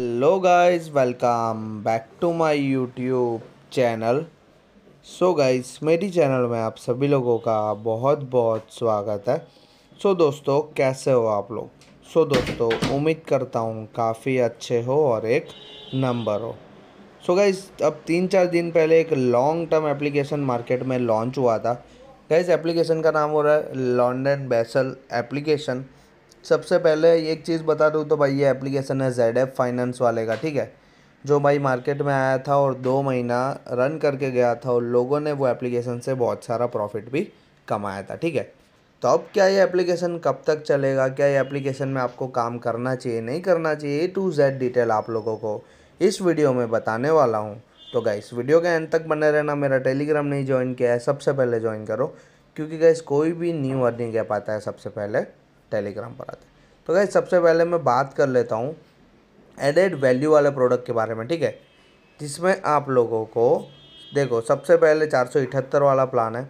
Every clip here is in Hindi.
hello guys welcome back to my YouTube channel so guys मेरी चैनल में आप सभी लोगों का बहुत बहुत स्वागत है सो so, दोस्तों कैसे हो आप लोग सो so, दोस्तों उम्मीद करता हूँ काफ़ी अच्छे हो और एक नंबर हो सो so, गाइस अब तीन चार दिन पहले एक लॉन्ग टर्म एप्लीकेशन मार्केट में लॉन्च हुआ था गाइस एप्लीकेशन का नाम हो रहा है लॉन्डन बेसल एप्लीकेशन सबसे पहले एक चीज़ बता दूँ तो भाई ये एप्लीकेशन है जेड एफ फाइनेंस वाले का ठीक है जो भाई मार्केट में आया था और दो महीना रन करके गया था और लोगों ने वो एप्लीकेशन से बहुत सारा प्रॉफिट भी कमाया था ठीक है तो अब क्या ये एप्लीकेशन कब तक चलेगा क्या ये एप्लीकेशन में आपको काम करना चाहिए नहीं करना चाहिए ए टू जेड डिटेल आप लोगों को इस वीडियो में बताने वाला हूँ तो गाइस वीडियो के एंड तक बने रहना मेरा टेलीग्राम नहीं ज्वाइन किया है सबसे पहले ज्वाइन करो क्योंकि गाइस कोई भी न्यू अर्निंग ऐप आता है सबसे पहले टेलीग्राम पर आते तो गैस सबसे पहले मैं बात कर लेता हूँ एडेड वैल्यू वाले प्रोडक्ट के बारे में ठीक है जिसमें आप लोगों को देखो सबसे पहले चार सौ वाला प्लान है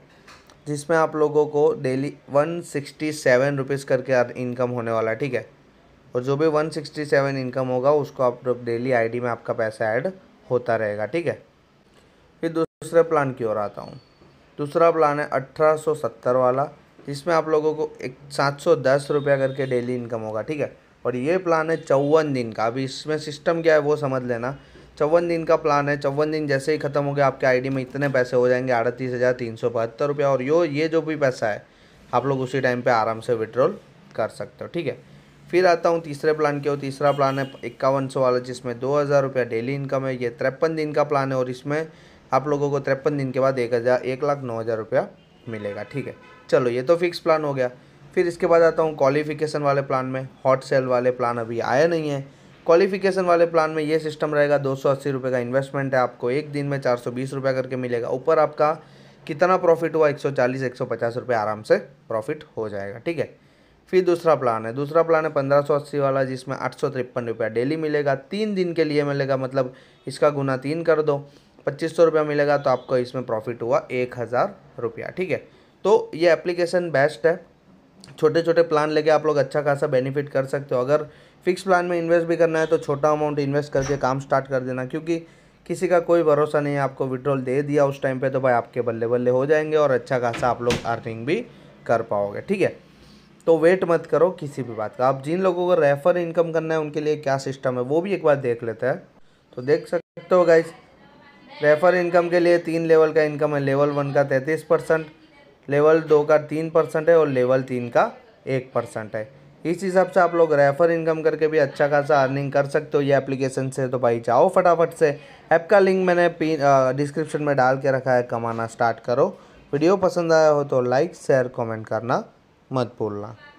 जिसमें आप लोगों को daily one sixty seven rupees करके इनकम होने वाला है ठीक है और जो भी वन सिक्सटी सेवन इनकम होगा उसको आप डेली आईडी में आपका पैसा ऐड होता रहेगा ठीक है फिर दूसरे प्लान की ओर आता हूँ दूसरा प्लान है अठारह सौ सत्तर वाला इसमें आप लोगों को एक सात सौ दस रुपया करके डेली इनकम होगा ठीक है और ये प्लान है चौवन दिन का अभी इसमें सिस्टम क्या है वो समझ लेना चौवन दिन का प्लान है चौवन दिन जैसे ही ख़त्म हो गया आपके आईडी में इतने पैसे हो जाएंगे अड़तीस हज़ार तीन सौ बहत्तर रुपया और यो ये जो भी पैसा है आप लोग उसी टाइम पे आराम से विड्रॉल कर सकते हो ठीक है फिर आता हूँ तीसरे प्लान के और तीसरा प्लान है इक्यावन सौ वाला जिसमें दो हज़ार रुपया डेली इनकम है ये तिरपन दिन का प्लान है और इसमें आप लोगों को तिरपन दिन के बाद एक हज़ार एक लाख नौ हज़ार रुपया मिलेगा ठीक है चलो ये तो फिक्स प्लान हो गया फिर इसके बाद आता हूँ क्वालिफिकेशन वाले प्लान में हॉट सेल वाले प्लान अभी आया नहीं है क्वालिफिकेशन वाले प्लान में ये सिस्टम रहेगा दो सौ का इन्वेस्टमेंट है आपको एक दिन में चार सौ करके मिलेगा ऊपर आपका कितना प्रॉफिट हुआ 140 150 रुपए आराम से प्रॉफिट हो जाएगा ठीक है फिर दूसरा प्लान है दूसरा प्लान है पंद्रह सौ अस्सी वाला जिसमें आठ सौ तिरपन रुपया डेली मिलेगा तीन दिन के लिए मिलेगा मतलब इसका गुना तीन कर दो पच्चीस सौ रुपया मिलेगा तो आपको इसमें प्रॉफिट हुआ एक हज़ार रुपया ठीक है तो ये एप्लीकेशन बेस्ट है छोटे छोटे प्लान लेके आप लोग अच्छा खासा बेनिफिट कर सकते हो अगर फिक्स प्लान में इन्वेस्ट भी करना है तो छोटा अमाउंट इन्वेस्ट करके काम स्टार्ट कर देना क्योंकि किसी का कोई भरोसा नहीं है आपको विड्रॉल दे दिया उस टाइम पर तो भाई आपके बल्ले बल्ले हो जाएंगे और अच्छा खासा आप लोग अर्निंग भी कर पाओगे ठीक है तो वेट मत करो किसी भी बात का आप जिन लोगों को रेफर इनकम करना है उनके लिए क्या सिस्टम है वो भी एक बार देख लेते हैं तो देख सकते हो गाइज़ रेफर इनकम के लिए तीन लेवल का इनकम है लेवल वन का तैंतीस परसेंट लेवल दो का तीन परसेंट है और लेवल तीन का एक परसेंट है इस हिसाब से आप लोग रेफर इनकम करके भी अच्छा खासा अर्निंग कर सकते हो ये एप्लीकेशन से तो भाई जाओ फटाफट से ऐप का लिंक मैंने डिस्क्रिप्शन में डाल के रखा है कमाना स्टार्ट करो वीडियो पसंद आया हो तो लाइक शेयर कॉमेंट करना मत भूलना